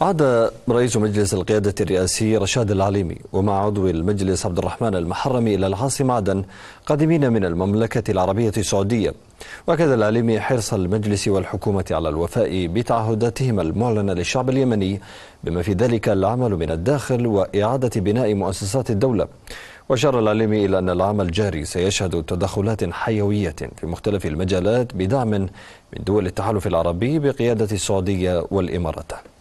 عاد رئيس مجلس القيادة الرئاسي رشاد العليمي ومع عضو المجلس عبد الرحمن المحرمي إلى العاصمة عدن قادمين من المملكة العربية السعودية وأكد العليمي حرص المجلس والحكومة على الوفاء بتعهداتهما المعلنة للشعب اليمني بما في ذلك العمل من الداخل وإعادة بناء مؤسسات الدولة وأشار العليمي إلى أن العام الجاري سيشهد تدخلات حيوية في مختلف المجالات بدعم من دول التحالف العربي بقيادة السعودية والإمارات